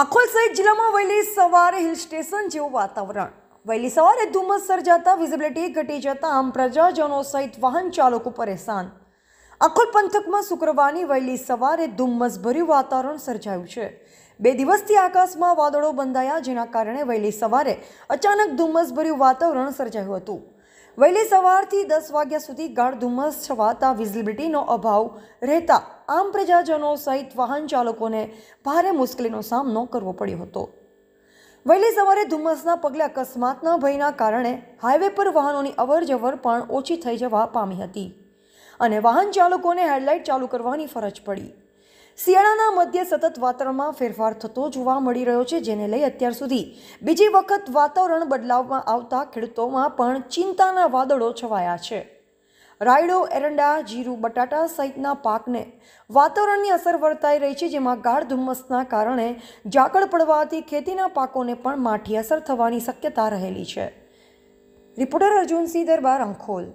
આખોલ સહિત જિલ્લામાં વહેલી સવારે હિલ સ્ટેશન જેવું વાતાવરણ વહેલી સવારે ધુમ્મસ સર્જાતા વિઝિબિલિટી ઘટી જતા આમ પ્રજાજનો સહિત વાહન ચાલકો પરેશાન આખોલ પંથકમાં શુક્રવારની વહેલી સવારે ધુમ્મસભર્યું વાતાવરણ સર્જાયું છે બે દિવસથી આકાશમાં વાદળો બંધાયા જેના કારણે વહેલી સવારે અચાનક ધુમ્મસભર્યું વાતાવરણ સર્જાયું હતું વહેલી સવારથી દસ વાગ્યા સુધી ગાઢ ધુમ્મસ છવાતા વિઝિબિલિટીનો અભાવ રહેતા આમ પ્રજાજનો સહિત વાહન ચાલકોને ભારે મુશ્કેલીનો સામનો કરવો પડ્યો હતો વહેલી સવારે ધુમ્મસના પગલે અકસ્માતના ભયના કારણે હાઈવે પર વાહનોની અવર જવર પણ ઓછી થઈ જવા પામી હતી અને વાહન ચાલકોને હેડલાઇટ ચાલુ કરવાની ફરજ પડી શિયાળાના મધ્ય સતત વાતાવરણમાં ફેરફાર થતો જોવા મળી રહ્યો છે જેને લઈ અત્યાર સુધી બીજી વખત વાતાવરણ બદલાવમાં આવતા ખેડૂતોમાં પણ ચિંતાના વાદળો છવાયા છે રાયડો એરંડા જીરું બટાટા સહિતના પાકને વાતાવરણની અસર વર્તાઈ રહી છે જેમાં ગાઢ ધુમ્મસના કારણે ઝાકળ પડવાથી ખેતીના પાકોને પણ માઠી અસર થવાની શક્યતા રહેલી છે રિપોર્ટર અર્જુનસિંહ દરબાર અંખોલ